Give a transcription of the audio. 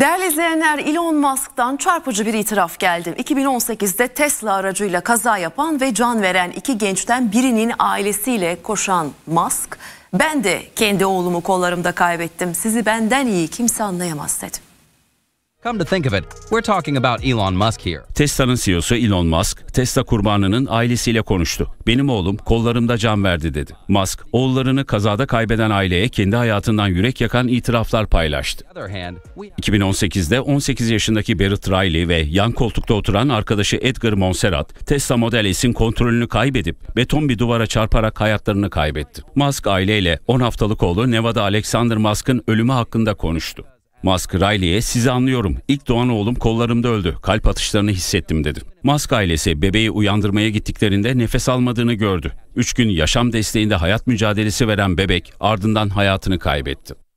Değerli izleyenler Elon Musk'tan çarpıcı bir itiraf geldi. 2018'de Tesla aracıyla kaza yapan ve can veren iki gençten birinin ailesiyle koşan Musk, ben de kendi oğlumu kollarımda kaybettim. Sizi benden iyi kimse anlayamaz dedi. Come to think of it, we're talking about Elon Musk here. Tesla'nın CEO'su Elon Musk, Tesla kurbanının ailesiyle konuştu. Benim oğlum kollarımda can verdi dedi. Musk, oğullarını kazada kaybeden aileye kendi hayatından yürek yakan itiraflar paylaştı. 2018'de 18 yaşındaki Barrett Riley ve yan koltukta oturan arkadaşı Edgar Monserrat, Tesla Model S'in kontrolünü kaybedip beton bir duvara çarparak hayatlarını kaybetti. Musk aileyle 10 haftalık oğlu Nevada Alexander Musk'ın ölümü hakkında konuştu. Musk Riley'e sizi anlıyorum. İlk doğan oğlum kollarımda öldü. Kalp atışlarını hissettim dedi. Musk ailesi bebeği uyandırmaya gittiklerinde nefes almadığını gördü. Üç gün yaşam desteğinde hayat mücadelesi veren bebek ardından hayatını kaybetti.